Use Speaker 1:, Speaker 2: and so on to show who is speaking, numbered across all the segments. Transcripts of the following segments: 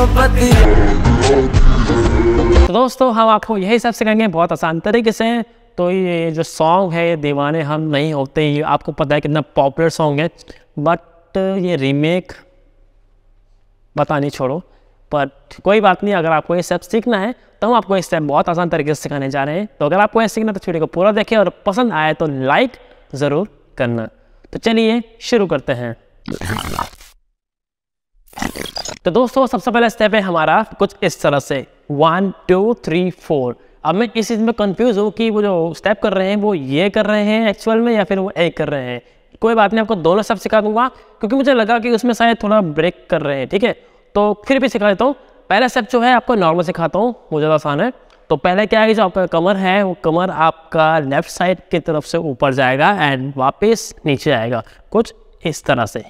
Speaker 1: तो दोस्तों हम आपको यही सब सिखाएंगे बहुत आसान तरीके से तो ये जो सॉन्ग है ये दीवाने हम नहीं होते ये आपको पता है कितना पॉपुलर सॉन्ग है बट ये रीमेक पता नहीं छोड़ो बट कोई बात नहीं अगर आपको ये स्टेप सीखना है तो हम आपको ये स्टेप बहुत आसान तरीके से सिखाने जा रहे हैं तो अगर आपको ये सीखना तो वीडियो को पूरा देखें और पसंद आए तो लाइक ज़रूर करना तो चलिए शुरू करते हैं तो दोस्तों सबसे पहला स्टेप है हमारा कुछ इस तरह से वन टू थ्री फोर अब मैं इस चीज़ में कंफ्यूज हूँ कि वो जो स्टेप कर रहे हैं वो ये कर रहे हैं एक्चुअल में या फिर वो ए कर रहे हैं कोई बात नहीं आपको दोनों स्टेप सिखा दूंगा क्योंकि मुझे लगा कि उसमें शायद थोड़ा ब्रेक कर रहे हैं ठीक है तो फिर भी सिखा देता हूँ पहला स्टेप जो है आपको नॉर्मल सिखाता हूँ वो ज़्यादा आसान है तो पहले क्या है जो आपका कमर है वो कमर आपका लेफ्ट साइड की तरफ से ऊपर जाएगा एंड वापस नीचे आएगा कुछ इस तरह से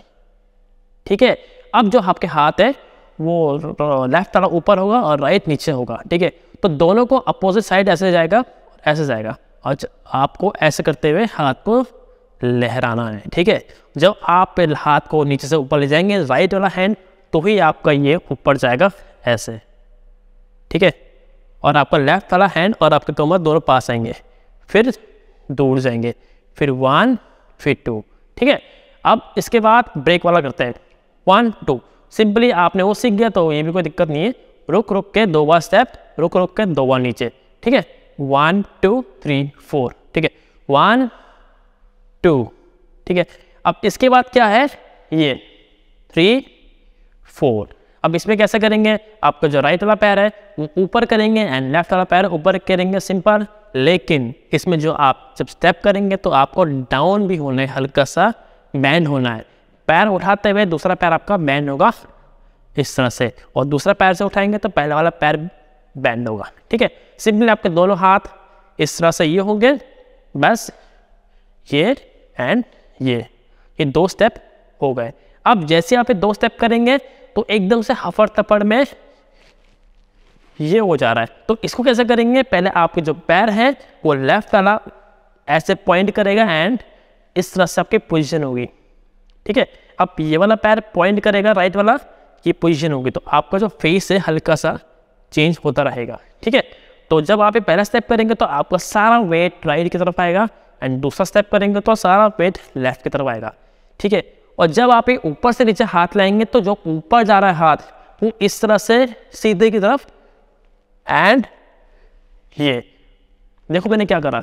Speaker 1: ठीक है अब जो आपके हाथ है वो लेफ्ट वाला ऊपर होगा और राइट नीचे होगा ठीक है तो दोनों को अपोजिट साइड ऐसे जाएगा ऐसे जाएगा और आपको ऐसे करते हुए हाथ को लहराना है ठीक है जब आप हाथ को नीचे से ऊपर ले जाएंगे राइट वाला हैंड तो ही आपका ये ऊपर जाएगा ऐसे ठीक है और आपका लेफ्ट वाला हैंड और आपका कमर दोनों पास आएंगे फिर दूर जाएंगे फिर वन फिर टू ठीक है अब इसके बाद ब्रेक वाला करते हैं वन टू सिंपली आपने वो सीख गया तो ये भी कोई दिक्कत नहीं है रुक रुक के दो बार स्टेप रुक रुक के दो बार नीचे ठीक है वन टू थ्री फोर ठीक है वन टू ठीक है अब इसके बाद क्या है ये थ्री फोर अब इसमें कैसे करेंगे आपका जो राइट वाला पैर है वो ऊपर करेंगे एंड लेफ्ट वाला पैर ऊपर करेंगे सिंपल लेकिन इसमें जो आप जब स्टेप करेंगे तो आपको डाउन भी होना है हल्का सा बैंड होना है पैर उठाते हुए दूसरा पैर आपका बैंड होगा इस तरह से और दूसरा पैर से उठाएंगे तो पहला वाला पैर बैंड होगा ठीक है सिंपली आपके दोनों हाथ इस तरह से ये होंगे बस ये एंड ये ये दो स्टेप हो गए अब जैसे आप ये दो स्टेप करेंगे तो एकदम से हफड़ तफड़ में ये हो जा रहा है तो इसको कैसे करेंगे पहले आपके जो पैर है वो लेफ्ट वाला ऐसे पॉइंट करेगा एंड इस तरह से आपकी पोजिशन होगी ठीक है अब ये वाला पैर पॉइंट करेगा राइट वाला ये पोजिशन होगी तो आपका जो फेस है हल्का सा चेंज होता रहेगा ठीक है तो जब आप ये पहला स्टेप करेंगे तो आपका सारा वेट राइट की तरफ आएगा एंड दूसरा स्टेप करेंगे तो सारा वेट लेफ्ट की तरफ आएगा ठीक है और जब आप ये ऊपर से नीचे हाथ लाएंगे तो जो ऊपर जा रहा है हाथ वो इस तरह से सीधे की तरफ एंड ये देखो मैंने क्या करा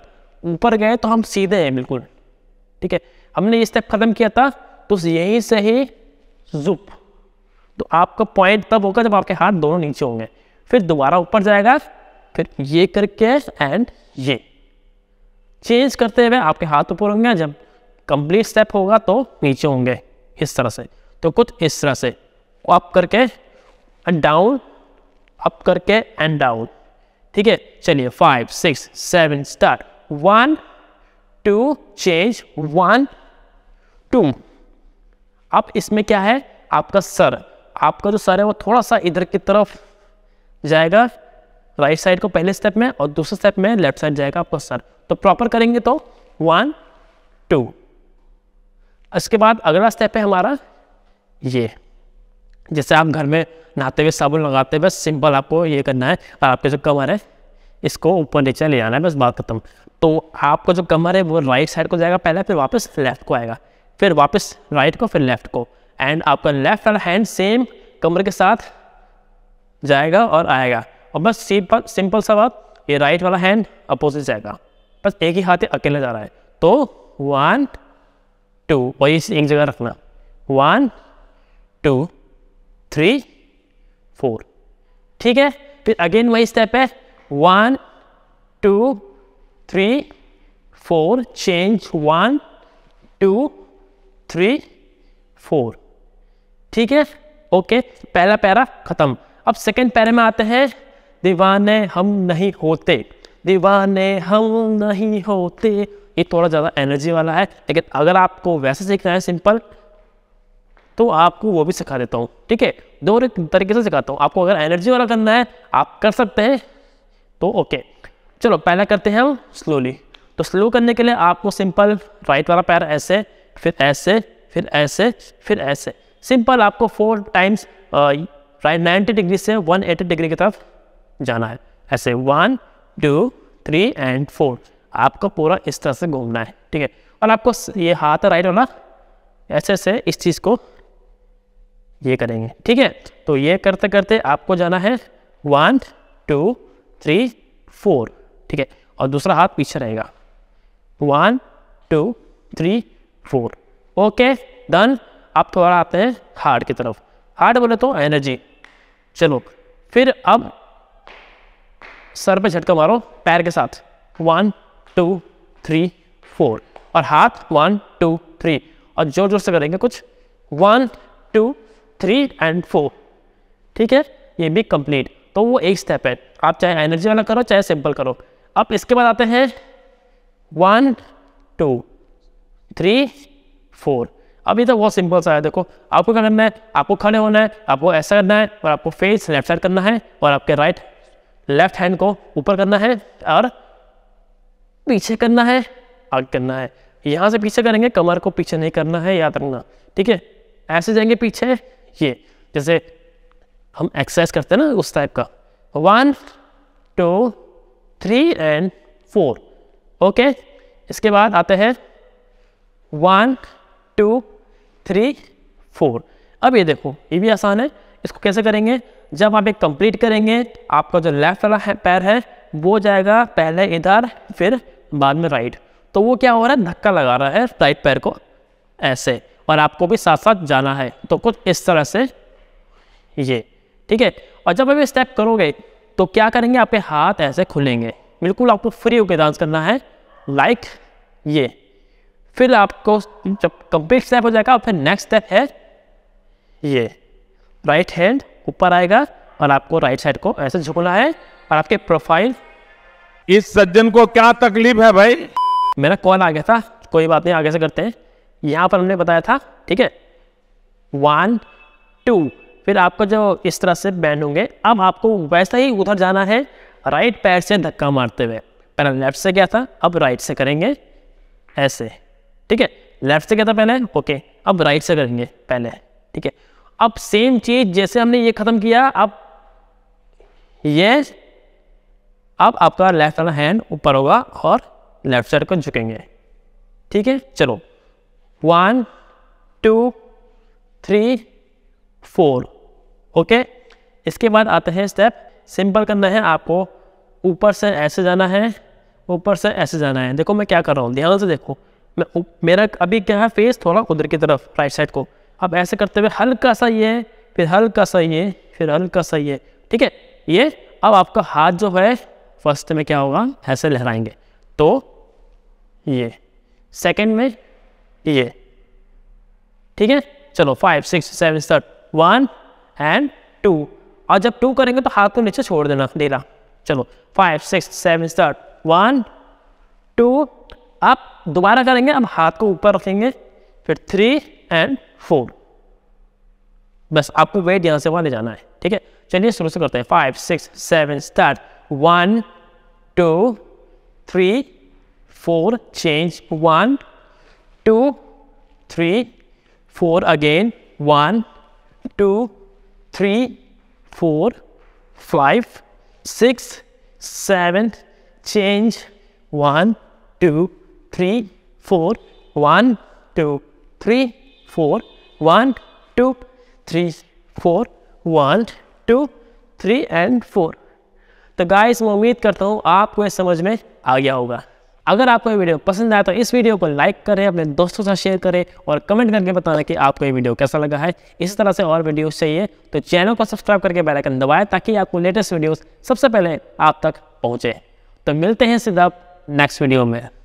Speaker 1: ऊपर गए तो हम सीधे हैं बिल्कुल ठीक है हमने ये स्टेप खत्म किया था तो यही सही जुप तो आपका पॉइंट तब होगा जब आपके हाथ दोनों नीचे होंगे फिर दोबारा ऊपर जाएगा फिर ये करके एंड ये चेंज करते हुए आपके हाथ ऊपर होंगे जब कंप्लीट स्टेप होगा तो नीचे होंगे इस तरह से तो कुछ इस तरह से अप करके एंड डाउन अप करके एंड डाउन ठीक है चलिए five six seven start one two change one two अब इसमें क्या है आपका सर आपका जो सर है वो थोड़ा सा इधर की तरफ जाएगा राइट साइड को पहले स्टेप में और दूसरे स्टेप में लेफ्ट साइड जाएगा आपका सर तो प्रॉपर करेंगे तो वन टू इसके बाद अगला स्टेप है हमारा ये जैसे आप घर में नहाते हुए साबुन लगाते हुए सिंपल आपको ये करना है और आपके जो कमर है इसको ऊपर नीचे ले जाना है बस बात खत्म तो आपका जो कमर है वो राइट साइड को जाएगा पहले फिर वापस लेफ्ट को आएगा फिर वापस राइट को फिर लेफ्ट को एंड आपका लेफ्ट वाला हैंड सेम कमर के साथ जाएगा और आएगा और बस सिंपल सिंपल सा बात ये राइट वाला हैंड अपोजिट जाएगा बस एक ही हाथ अकेला जा रहा है तो वन टू वही एक जगह रखना वन टू थ्री फोर ठीक है फिर अगेन वही स्टेप है one two three four change one two three four ठीक है ओके पहला पैरा खत्म अब सेकेंड पैरे में आते हैं दीवाने हम नहीं होते दीवाने हम नहीं होते ये थोड़ा ज़्यादा एनर्जी वाला है लेकिन अगर आपको वैसे सीखना है सिंपल तो आपको वो भी सिखा देता हूँ ठीक है दो तरीके से सिखाता हूँ आपको अगर एनर्जी वाला करना है आप कर सकते हैं तो ओके चलो पहला करते हैं हम स्लोली तो स्लो करने के लिए आपको सिंपल राइट वाला पैर ऐसे फिर ऐसे फिर ऐसे फिर ऐसे सिंपल आपको four times right ninety degree से वन एटी डिग्री की तरफ जाना है ऐसे one two three and four आपको पूरा इस तरह से घूमना है ठीक है और आपको ये हाथ राइट वाला ऐसे ऐसे इस चीज़ को ये करेंगे ठीक है तो ये करते करते आपको जाना है वन टू थ्री फोर ठीक है और दूसरा हाथ पीछे रहेगा one two three four okay done अब थोड़ा आते हैं हार्ड की तरफ हार्ड बोले तो एनर्जी चलो फिर अब सर पे झटका मारो पैर के साथ वन टू थ्री फोर और हाथ वन टू थ्री और जोर जोर से करेंगे कुछ one two three and four ठीक है ये भी कंप्लीट तो वो एक स्टेप है आप चाहे एनर्जी वाला करो चाहे सिंपल करो अब इसके बाद आते हैं वन टू थ्री फोर अभी तो बहुत सिंपल सा है देखो आपको क्या करना है आपको खड़े होना है आपको ऐसा करना है और आपको फेस लेफ्ट साइड करना है और आपके राइट लेफ्ट हैंड को ऊपर करना है और पीछे करना है आगे करना है यहाँ से पीछे करेंगे कमर को पीछे नहीं करना है याद रखना ठीक है ऐसे जाएंगे पीछे ये जैसे हम एक्सरसाइज करते हैं ना उस टाइप का one two three and four okay इसके बाद आते हैं वन टू थ्री फोर अब ये देखो ये भी आसान है इसको कैसे करेंगे जब आप एक कंप्लीट करेंगे आपका जो लेफ्ट वाला है पैर है वो जाएगा पहले इधर फिर बाद में राइट तो वो क्या हो रहा है धक्का लगा रहा है राइट पैर को ऐसे और आपको भी साथ साथ जाना है तो कुछ इस तरह से ये ठीक है और जब आप ये स्टेप करोगे तो क्या करेंगे आपके हाथ ऐसे खुलेंगे बिल्कुल आपको फ्री होकर डांस करना है लाइक ये फिर आपको जब कंप्लीट स्टेप हो जाएगा फिर नेक्स्ट स्टेप है ये राइट हैंड ऊपर आएगा और आपको राइट साइड को ऐसे झुकना है और आपके प्रोफाइल इस सज्जन को क्या तकलीफ है भाई मेरा कॉल आ गया था कोई बात नहीं आगे से करते हैं यहाँ पर हमने बताया था ठीक है वन टू फिर आपको जो इस तरह से बैंड होंगे अब आपको वैसा ही उधर जाना है राइट पैर से धक्का मारते हुए पहले लेफ्ट से गया था अब राइट से करेंगे ऐसे ठीक है लेफ्ट से क्या था पहले ओके अब राइट से करेंगे पहले ठीक है अब सेम चीज जैसे हमने ये खत्म किया अब ये अब आपका लेफ्ट वाला हैंड ऊपर होगा और लेफ्ट साइड को झुकेंगे ठीक है चलो one two three four okay इसके बाद आते हैं स्टेप सिंपल करना है आपको ऊपर से ऐसे जाना है ऊपर से ऐसे जाना है देखो मैं क्या कर रहा हूँ ध्यान से देखो मैं मेरा अभी क्या है फेस थोड़ा उधर की तरफ राइट साइड को अब ऐसे करते हुए हल्का सा ये फिर हल्का सा ये फिर हल्का सा ये ठीक है ये अब आपका हाथ जो है फर्स्ट में क्या होगा ऐसे लहराएंगे तो ये सेकंड में ये ठीक है चलो five six seven third one and two और जब टू करेंगे तो हाथ को नीचे छोड़ देना देना चलो five six seven third one two आप दोबारा करेंगे अब हाथ को ऊपर रखेंगे फिर थ्री एंड फोर बस आपको वेट यहाँ से वहाँ ले जाना है ठीक है चलिए शुरू से करते हैं five six seven start one two three four change one two three four again one two three four five six seven change one two three, four, one, two, three, four, one, two, three, four, one, two, three and four तो guys मैं उम्मीद करता हूँ आपको यह समझ में आ गया होगा अगर आपको ये वीडियो पसंद आया तो इस वीडियो को लाइक करें अपने दोस्तों के साथ शेयर करें और कमेंट करके बताना कि आपको ये वीडियो कैसा लगा है इसी तरह से और वीडियोस चाहिए तो चैनल को सब्सक्राइब करके बेल आइकन दबाएं ताकि आपको लेटेस्ट वीडियोस सबसे पहले आप तक पहुंचे तो मिलते हैं सीधा नेक्स्ट वीडियो में